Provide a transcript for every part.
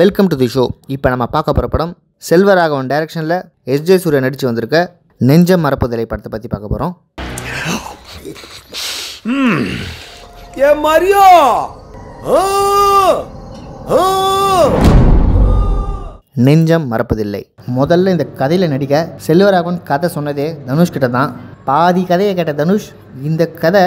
welcome to the show இப்போ நம்ம பார்க்க போகிற படம் செல்வராகவன் டைரக்ஷனில் எஸ் ஜே சூரிய நடித்து வந்திருக்க நெஞ்சம் மறப்பதில்லை படத்தை பற்றி பார்க்க போகிறோம் ஏ மரியோ நெஞ்சம் மறப்பதில்லை முதல்ல இந்த கதையில் நடிக்க செல்வராகவன் கதை சொன்னதே தனுஷ் கிட்ட தான் பாதி கதையை கேட்ட தனுஷ் இந்த கதை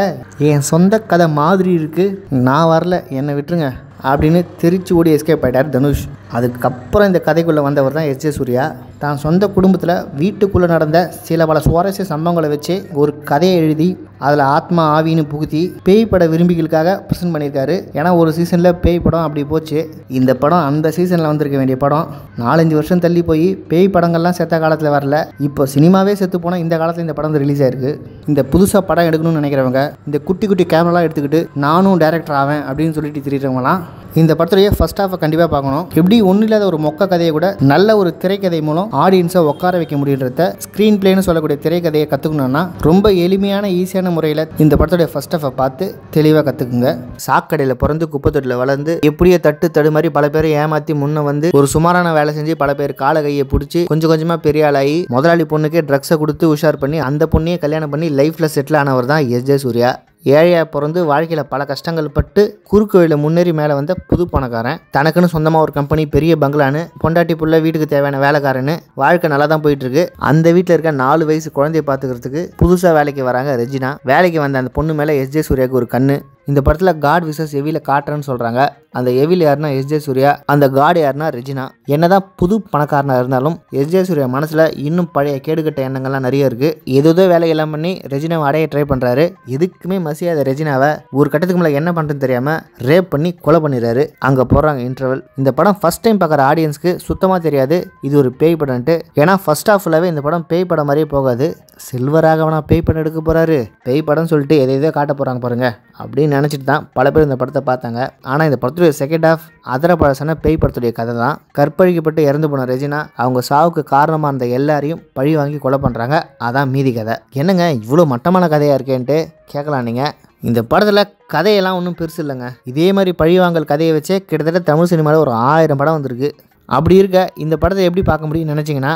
என் சொந்த கதை மாதிரி இருக்குது நான் வரல என்னை விட்டுருங்க அப்படின்னு திருச்சி ஓடி எஸ்கேப் ஆகிட்டார் தனுஷ் அதுக்கப்புறம் இந்த கதைக்குள்ளே வந்தவர் தான் எஸ் ஜே சூர்யா தான் சொந்த குடும்பத்தில் வீட்டுக்குள்ளே நடந்த சில பல சுவாரஸ்ய சம்பவங்களை வச்சு ஒரு கதையை எழுதி அதில் ஆத்மா ஆவின்னு புகுத்தி பேய் பட விரும்பிகளுக்காக ப்ரெசென்ட் பண்ணியிருக்காரு ஏன்னா ஒரு சீசனில் பேய் படம் அப்படி போச்சு இந்த படம் அந்த சீசனில் வந்திருக்க வேண்டிய படம் நாலஞ்சு வருஷம் தள்ளி போய் பேய் படங்கள்லாம் செத்த காலத்தில் வரல இப்போ சினிமாவே செத்து போனால் இந்த காலத்தில் இந்த படம் வந்து ரிலீஸ் ஆயிருக்கு இந்த புதுசாக படம் எடுக்கணும்னு நினைக்கிறவங்க இந்த குட்டி குட்டி கேமராலாம் எடுத்துக்கிட்டு நானும் டேரக்டர் ஆவேன் அப்படின்னு சொல்லிட்டு திரியிறவங்களாம் இந்த படத்துடைய ஃபஸ்ட் ஆஃபை கண்டிப்பாக பார்க்கணும் எப்படி அப்படி ஒன்றும் இல்லாத ஒரு மொக்க கதையை கூட நல்ல ஒரு திரைக்கதை மூலம் ஆடியன்ஸை உட்கார வைக்க முடியுன்றத ஸ்க்ரீன் பிளேனு சொல்லக்கூடிய திரைக்கதையை கற்றுக்கணும்னா ரொம்ப எளிமையான ஈஸியான முறையில் இந்த படத்துடைய ஃபர்ஸ்ட் ஆஃப் பார்த்து தெளிவாக கற்றுக்குங்க சாக்கடையில் பிறந்து குப்பத்தொட்டில் வளர்ந்து எப்படியே தட்டு தடு மாதிரி பல பேரை ஏமாற்றி முன்ன வந்து ஒரு சுமாரான வேலை செஞ்சு பல பேர் கால கையை பிடிச்சி கொஞ்சம் கொஞ்சமாக பெரிய ஆளாகி முதலாளி பொண்ணுக்கே ட்ரக்ஸை கொடுத்து உஷார் பண்ணி அந்த பொண்ணையே கல்யாணம் பண்ணி லைஃப்பில் செட்டில் ஆனவர் தான் எஸ் ஜே சூர்யா ஏழையாக பிறந்து வாழ்க்கையில் பல கஷ்டங்கள் பட்டு குறுக்கு வழியில் முன்னேறி மேலே வந்த புது பணக்காரன் தனக்குன்னு சொந்தமாக ஒரு கம்பெனி பெரிய பங்களான்னு பொண்டாட்டி புள்ள வீட்டுக்கு தேவையான வேலைக்காரனு வாழ்க்கை நல்லா தான் போயிட்டுருக்கு அந்த வீட்டில் இருக்க நாலு வயசு குழந்தைய பார்த்துக்கிறதுக்கு புதுசாக வேலைக்கு வராங்க ரெஜினா வேலைக்கு வந்த அந்த பொண்ணு மேலே எஸ்ஜே சூர்யாவுக்கு ஒரு கண்ணு இந்த படத்தில் காட் விசஸ் எவியில் காட்டுறேன்னு சொல்கிறாங்க அந்த எவில் யாருன்னா எஸ்ஜே சூர்யா அந்த காடு யாருன்னா ரெஜினா என்னதான் புது பணக்காரனாக இருந்தாலும் எஸ்ஜே சூர்யா மனசில் இன்னும் பழைய கேடுகட்ட எண்ணங்கள்லாம் நிறைய இருக்குது ஏதோ வேலையெல்லாம் பண்ணி ரெஜினாவை அடைய ட்ரை பண்ணுறாரு எதுக்குமே மசி பசியாத ரெஜினாவை ஒரு கட்டத்துக்கு மேலே என்ன பண்ணுறதுன்னு தெரியாமல் ரேப் பண்ணி கொலை பண்ணிடுறாரு அங்கே போகிறாங்க இன்டர்வல் இந்த படம் ஃபஸ்ட் டைம் பார்க்குற ஆடியன்ஸ்க்கு சுத்தமாக தெரியாது இது ஒரு பேய் படம்ட்டு ஏன்னா ஃபர்ஸ்ட் ஆஃப் ஃபுல்லாகவே இந்த படம் பேய் படம் மாதிரியே போகாது சில்வராகவனா பேய் படம் எடுக்க போகிறாரு பேய் படம் சொல்லிட்டு எதை எதோ காட்ட போகிறாங்க பாருங்கள் அப்படின்னு நினச்சிட்டு தான் பல பேர் இந்த படத்தை பார்த்தாங்க ஆனால் இந்த படத்துடைய செகண்ட் ஆஃப் அதர பழசன பேய் படத்துடைய கதை தான் கற்பழிக்கப்பட்டு இறந்து போன ரெஜினா அவங்க சாவுக்கு காரணமாக இருந்த எல்லாரையும் பழி வாங்கி கொலை பண்ணுறாங்க அதான் மீதி கதை என்னங்க இவ்வளோ மட்டமான கதையாக இருக்கேன்ட்டு கேட்கலாம் நீங்கள் இந்த படத்தில் கதையெல்லாம் ஒன்றும் பெருசு இல்லைங்க இதே மாதிரி பழிவாங்கல் கதையை வச்சே கிட்டத்தட்ட தமிழ் சினிமாவில் ஒரு ஆயிரம் படம் வந்திருக்கு அப்படி இருக்க இந்த படத்தை எப்படி பார்க்க முடியும்னு நினச்சிங்கன்னா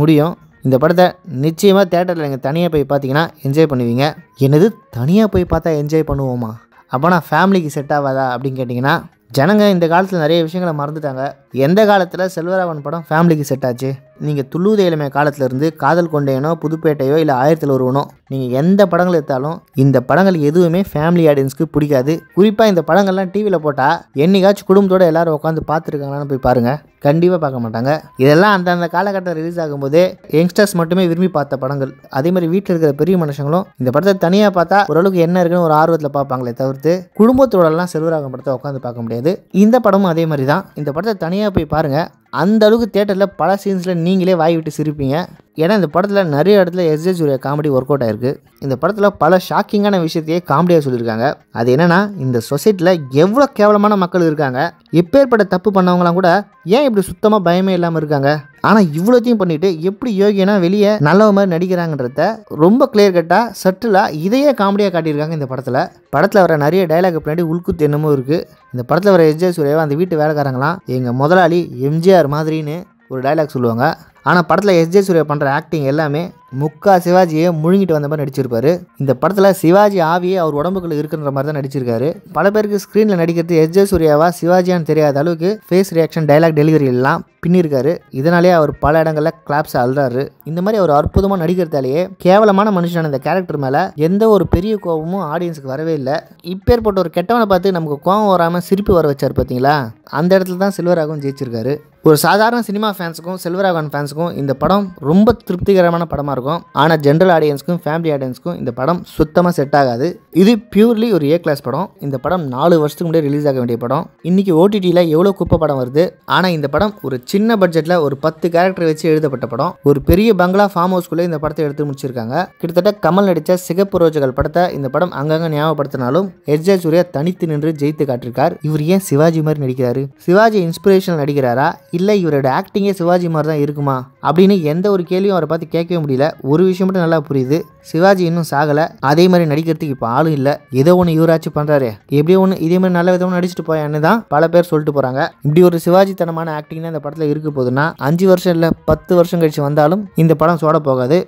முடியும் இந்த படத்தை நிச்சயமாக தேட்டரில் நீங்கள் தனியாக போய் பார்த்தீங்கன்னா என்ஜாய் பண்ணுவீங்க என்னது தனியாக போய் பார்த்தா என்ஜாய் பண்ணுவோமா அப்போ நான் ஃபேமிலிக்கு செட் ஆகாதா அப்படின்னு கேட்டிங்கன்னா ஜனங்க இந்த காலத்தில் நிறைய விஷயங்களை மறந்துட்டாங்க எந்த காலத்தில் செல்வராவன் படம் ஃபேமிலிக்கு செட் ஆச்சு நீங்கள் துள்ளுவது இளமை காலத்திலிருந்து காதல் கொண்டேனோ புதுப்பேட்டையோ இல்லை ஆயிரத்தில் ஒருவனோ நீங்கள் எந்த படங்கள் எடுத்தாலும் இந்த படங்கள் எதுவுமே ஃபேமிலி ஆடியன்ஸ்க்கு பிடிக்காது குறிப்பாக இந்த படங்கள்லாம் டிவியில் போட்டால் என்னைக்காச்சும் குடும்பத்தோடு எல்லோரும் உட்காந்து பார்த்துருக்காங்களான்னு போய் பாருங்கள் கண்டிப்பாக பார்க்க மாட்டாங்க இதெல்லாம் அந்தந்த காலகட்டம் ரிலீஸ் ஆகும்போதே யங்ஸ்டர்ஸ் மட்டுமே விரும்பி பார்த்த படங்கள் அதே மாதிரி வீட்டில் இருக்கிற பெரிய மனுஷங்களும் இந்த படத்தை தனியாக பார்த்தா ஓரளவுக்கு என்ன இருக்குன்னு ஒரு ஆர்வத்தில் பார்ப்பாங்களே தவிர்த்து குடும்பத்தோடலாம் செல்வராகம் படத்தை உட்காந்து பார்க்க முடியாது இந்த படமும் அதே மாதிரி தான் இந்த படத்தை தனியாக தனியாக போய் பாருங்கள் அந்த அளவுக்கு தேட்டரில் பல சீன்ஸில் நீங்களே வாய் விட்டு சிரிப்பீங்க ஏன்னா இந்த படத்தில் நிறைய இடத்துல J Suriya comedy work out ஆயிருக்கு இந்த படத்தில் பல ஷாக்கிங்கான விஷயத்தையே காமெடியாக சொல்லியிருக்காங்க அது என்னென்னா இந்த சொசைட்டியில் எவ்வளோ கேவலமான மக்கள் இருக்காங்க எப்பேற்பட்ட தப்பு பண்ணவங்களாம் கூட ஏன் இப்படி சுத்தமாக பயமே இல்லாமல் இருக்காங்க ஆனால் இவ்வளோத்தையும் பண்ணிட்டு எப்படி யோகினா வெளியே நல்ல மாதிரி நடிக்கிறாங்கன்றத ரொம்ப கிளியர் கட்டாக சட்டிலாக இதையே காமெடியாக காட்டியிருக்காங்க இந்த படத்தில் படத்தில் வர நிறைய டைலாக் பின்னாடி உள்குத்து என்னமோ இருக்குது இந்த படத்தில் வர எஸ்ஜே சூர்யாவை அந்த வீட்டு வேலைக்காரங்களாம் எங்கள் முதலாளி எம்ஜிஆர் எம்ஜிஆர் மாதிரின்னு ஒரு டைலாக் சொல்லுவாங்க ஆனால் படத்தில் எஸ் ஜே சூர்யா பண்ணுற ஆக்டிங் எல்லாமே முக்கா சிவாஜியை முழுங்கிட்டு வந்த மாதிரி நடிச்சிருப்பாரு இந்த படத்தில் சிவாஜி ஆவியே அவர் உடம்புக்குள்ள இருக்கிற மாதிரி தான் நடிச்சிருக்காரு பல பேருக்கு ஸ்க்ரீனில் நடிக்கிறது எஸ் ஜே சூர்யாவா சிவாஜியான்னு தெரியாத அளவுக்கு ஃபேஸ் ரியாக்ஷன் டைலாக் டெலிவரி எல்லாம் பின்னிருக்காரு இதனாலே அவர் பல இடங்களில் கிளாப்ஸ் அழுறாரு இந்த மாதிரி அவர் அற்புதமாக நடிக்கிறதாலேயே கேவலமான மனுஷனான இந்த கேரக்டர் மேலே எந்த ஒரு பெரிய கோபமும் ஆடியன்ஸுக்கு வரவே இல்லை இப்பேற்பட்ட ஒரு கெட்டவனை பார்த்து நமக்கு கோபம் வராமல் சிரிப்பு வர வச்சார் பார்த்தீங்களா அந்த இடத்துல தான் சில்வராகவும் ஜெயிச்சிருக்காரு ஒரு சாதாரண சினிமா ஃபேன்ஸுக்கும் செல்வராகவன் ஃபேன்ஸுக்கும் இந்த படம் ரொம்ப திருப்திகரமான படமாக இருக்கும் ஆனால் ஜென்ரல் ஆடியன்ஸ்க்கும் ஃபேமிலி ஆடியன்ஸ்க்கும் இந்த படம் சுத்தமாக செட் ஆகாது இது பியூர்லி ஒரு ஏ கிளாஸ் படம் இந்த படம் நாலு வருஷத்துக்கு முன்னாடி ரிலீஸ் ஆக வேண்டிய படம் இன்றைக்கி ஓடிடியில் எவ்வளோ குப்ப படம் வருது ஆனால் இந்த படம் ஒரு சின்ன பட்ஜெட்டில் ஒரு பத்து கேரக்டர் வச்சு எழுதப்பட்ட படம் ஒரு பெரிய பங்களா ஃபார்ம் ஹவுஸ்குள்ளே இந்த படத்தை எடுத்து முடிச்சிருக்காங்க கிட்டத்தட்ட கமல் நடித்த சிகப்பு ரோஜகள் படத்தை இந்த படம் அங்கங்கே ஞாபகப்படுத்தினாலும் எஸ் ஜே சூர்யா தனித்து நின்று ஜெயித்து காட்டிருக்கார் இவர் ஏன் சிவாஜி மாதிரி நடிக்கிறாரு சிவாஜி இன்ஸ்பிரேஷன் நடிக்கிறாரா இல்லை இவரோட ஆக்டிங்கே சிவாஜி மாதிரி தான் இருக்குமா அப்படின்னு எந்த ஒரு கேள்வியும் அவரை பார்த்து கேட்கவே முடியல ஒரு விஷயம் மட்டும் நல்லா புரியுது சிவாஜி இன்னும் சாகலை அதே மாதிரி நடிக்கிறதுக்கு இப்போ ஆளும் இல்லை ஏதோ ஒன்று இவராச்சும் பண்ணுறாரு எப்படியோ ஒன்று இதே மாதிரி நல்ல விதமாக நடிச்சுட்டு போயான்னு தான் பல பேர் சொல்லிட்டு போகிறாங்க இப்படி ஒரு சிவாஜி தனமான ஆக்டிங் தான் இந்த படத்தில் இருக்க போகுதுன்னா அஞ்சு வருஷம் இல்லை பத்து வருஷம் கழிச்சு வந்தாலும் இந்த படம் சோட போகாது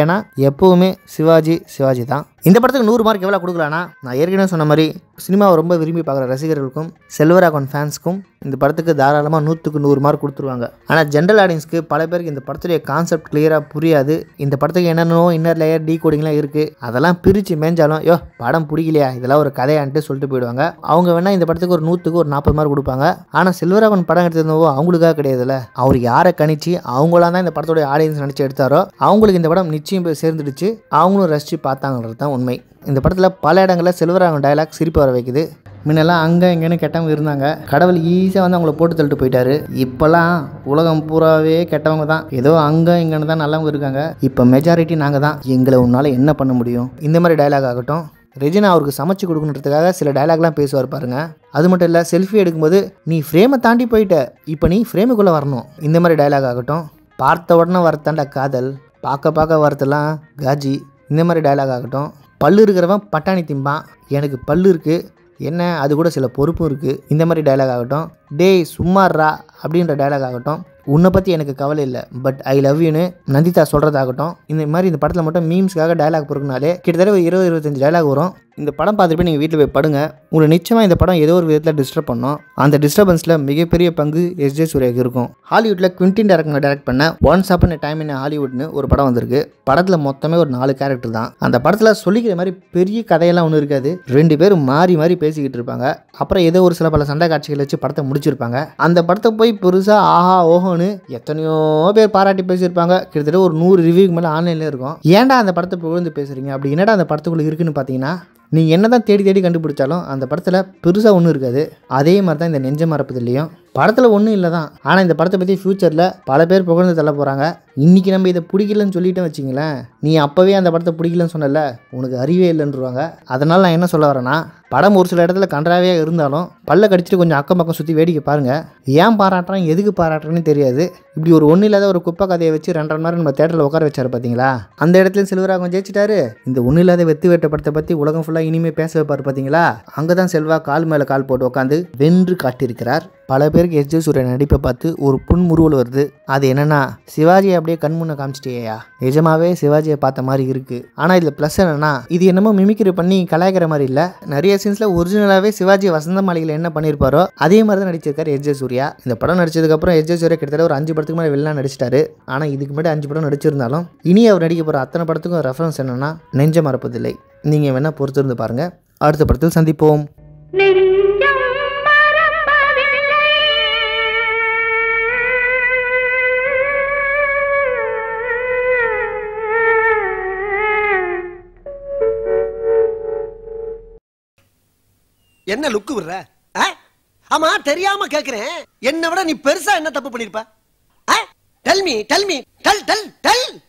ஏன்னா எப்போவுமே சிவாஜி சிவாஜி தான் இந்த படத்துக்கு நூறு மார்க் எவ்வளோ கொடுக்கலானா நான் ஏற்கனவே சொன்ன மாதிரி சினிமாவை ரொம்ப விரும்பி பார்க்குற ரசிகர்களுக்கும் செல்வர் அக்கௌண்ட் ஃபேன்ஸ்க்கும் இந்த படத்துக்கு தாராளமாக நூற்றுக்கு நூறு மார்க் கொடுத்துருவாங்க ஆனால் ஜென்ரல் ஆடியன்ஸ்க்கு பல பேருக்கு இந்த படத்துடைய கான்செப்ட் கிளியராக புரியாது இந்த படத்துக்கு என்னென்னோ இன்னர் லேயர் டீ கோடிங்லாம் இருக்குது அதெல்லாம் பிரித்து மேஞ்சாலும் யோ படம் பிடிக்கலையா இதெல்லாம் ஒரு கதையான்ட்டு சொல்லிட்டு போயிடுவாங்க அவங்க வேணால் இந்த படத்துக்கு ஒரு நூற்றுக்கு ஒரு நாற்பது மார்க் கொடுப்பாங்க ஆனால் செல்வர் படம் எடுத்திருந்தவோ அவங்களுக்காக கிடையாதுல்ல அவர் யாரை கணிச்சு அவங்களாம் தான் இந்த படத்துடைய ஆடியன்ஸ் நினச்சி எடுத்தாரோ அவங்களுக்கு இந்த படம் நிச்சயம் போய் சேர்ந்துடுச்சு அவங்களும் ரசித்து பார்த்தாங்கன்றது தான் உண்மை இந்த படத்தில் பல இடங்களில் செல்வராகவன் டைலாக் சிரிப்பு வர வைக்குது முன்னெல்லாம் அங்கே எங்கேன்னு கெட்டவங்க இருந்தாங்க கடவுள் ஈஸியாக வந்து அவங்கள போட்டு தள்ளிட்டு போயிட்டாரு இப்போல்லாம் உலகம் பூராவே கெட்டவங்க தான் ஏதோ அங்கே இங்கேன்னு தான் நல்லவங்க இருக்காங்க இப்போ மெஜாரிட்டி நாங்கள் தான் எங்களை உன்னால் என்ன பண்ண முடியும் இந்த மாதிரி டைலாக் ஆகட்டும் ரெஜினா அவருக்கு சமைச்சு கொடுக்கணுன்றதுக்காக சில டைலாக்லாம் பேசுவார் பாருங்க அது மட்டும் இல்லை செல்ஃபி எடுக்கும்போது நீ ஃப்ரேமை தாண்டி போயிட்ட இப்போ நீ ஃப்ரேமுக்குள்ளே வரணும் இந்த மாதிரி டைலாக் ஆகட்டும் பார்த்த உடனே வரத்தாண்ட காதல் பார்க்க பார்க்க வரத்தெல்லாம் காஜி இந்த மாதிரி டைலாக் ஆகட்டும் பல்லு இருக்கிறவன் பட்டாணி திம்பான் எனக்கு பல்லு இருக்குது என்ன அது கூட சில பொறுப்பும் இருக்குது இந்த மாதிரி டைலாக் ஆகட்டும் டேய் ரா அப்படின்ற டைலாக் ஆகட்டும் உன்னை பற்றி எனக்கு கவலை இல்லை பட் ஐ லவ் யூன்னு நந்திதா சொல்கிறதாகட்டும் இந்த மாதிரி இந்த படத்தில் மட்டும் மீம்ஸ்க்காக டைலாக் பொறுக்குனாலே கிட்டத்தட்ட ஒரு இருபது இருபத்தஞ்சு டைலாக் வரும் இந்த படம் பார்த்துட்டு நீங்கள் வீட்டில் போய் படுங்க உங்களை நிச்சயமாக இந்த படம் ஏதோ ஒரு விதத்தில் டிஸ்டர்ப் பண்ணோம் அந்த டிஸ்டர்பன்ஸில் மிகப்பெரிய பங்கு எஸ் ஜே சூர்யாவுக்கு இருக்கும் ஹாலிவுட்டில் குவிண்டின் டேரக்டர் டேரக்ட் பண்ண ஒன்ஸ் அப் டைம் இன் ஹாலிவுட்னு ஒரு படம் வந்திருக்கு படத்தில் மொத்தமே ஒரு நாலு கேரக்டர் தான் அந்த படத்தில் சொல்லிக்கிற மாதிரி பெரிய கதையெல்லாம் ஒன்றும் இருக்காது ரெண்டு பேர் மாறி மாறி பேசிக்கிட்டு இருப்பாங்க அப்புறம் ஏதோ ஒரு சில பல சண்டை காட்சிகள் வச்சு படத்தை முடிச்சிருப்பாங்க அந்த படத்தை போய் பெருசாக ஆஹா ஓஹோன்னு எத்தனையோ பேர் பாராட்டி பேசியிருப்பாங்க கிட்டத்தட்ட ஒரு நூறு ரிவ்யூக்கு மேலே ஆன்லைனில் இருக்கும் ஏன்டா அந்த படத்தை புகழ்ந்து பேசுகிறீங்க அப்படி என்னடா அந்த படத்துக்குள்ளே இருக்குன்னு பார்த்தீங்கன்னா நீ என்ன தான் தேடி தேடி கண்டுபிடிச்சாலும் அந்த படத்தில் பெருசாக ஒன்றும் இருக்காது அதே மாதிரி தான் இந்த நெஞ்ச மறப்பதுலேயும் படத்தில் ஒன்றும் இல்லை தான் ஆனால் இந்த படத்தை பற்றி ஃப்யூச்சரில் பல பேர் புகழ்ந்து தள்ள போகிறாங்க இன்றைக்கி நம்ம இதை பிடிக்கலன்னு சொல்லிட்டேன் வச்சிங்களேன் நீ அப்போவே அந்த படத்தை பிடிக்கலன்னு சொன்னல உனக்கு அறிவே இல்லைன்றவாங்க அதனால் நான் என்ன சொல்ல வரேன்னா படம் ஒரு சில இடத்துல கன்றாவே இருந்தாலும் பல்ல கடிச்சிட்டு கொஞ்சம் அக்கம் பக்கம் சுற்றி வேடிக்கை பாருங்கள் ஏன் பாராட்டுறான் எதுக்கு பாராட்டுறேன்னு தெரியாது இப்படி ஒரு ஒன்றும் இல்லாத ஒரு குப்பை கதையை வச்சு ரெண்டரை மாதிரி நம்ம தேட்டரில் உட்கார வச்சார் பார்த்தீங்களா அந்த இடத்துல கொஞ்சம் ஜெயிச்சிட்டாரு இந்த ஒன்றும் இல்லாத வெத்து வேட்டை படத்தை பற்றி உலகம் ஃபுல்லாக இனிமேல் பேச வைப்பார் பார்த்தீங்களா அங்கே தான் செல்வா கால் மேலே கால் போட்டு உட்காந்து வென்று காட்டியிருக்கிறார் பல பேருக்கு எஸ் ஜே சூர்யா நடிப்பை பார்த்து ஒரு புன்முறுவல் வருது அது என்னன்னா சிவாஜியை அப்படியே கண்முன்ன காமிச்சிட்டேயா நிஜமாவே சிவாஜியை பார்த்த மாதிரி இருக்குது ஆனால் இதில் ப்ளஸ் என்னன்னா இது என்னமோ மிமிக்ரி பண்ணி கலாய்க்கிற மாதிரி இல்லை நிறைய சீன்ஸில் ஒரிஜினலாகவே சிவாஜி வசந்த மாளிகையில் என்ன பண்ணிருப்பாரோ அதே மாதிரி தான் நடிச்சிருக்காரு எஸ் ஜே சூர்யா இந்த படம் நடிச்சதுக்கப்புறம் எஸ் ஜே சூர்யா கிட்டத்தட்ட ஒரு அஞ்சு படத்துக்கு மேலே வெளில நடிச்சிட்டாரு ஆனால் இதுக்கு முன்னாடி அஞ்சு படம் நடிச்சிருந்தாலும் இனி அவர் நடிக்க போற அத்தனை படத்துக்கும் ரெஃபரன்ஸ் என்னன்னா நெஞ்ச மறப்பதில்லை நீங்கள் வேணால் பொறுத்திருந்து பாருங்கள் அடுத்த படத்தில் சந்திப்போம் என்ன லுக்கு விடுற ஆமா தெரியாம கேக்குறேன் என்ன விட நீ பெருசா என்ன தப்பு பண்ணிருப்ப டெல் மீ டெல் மீ டல் டல் டல்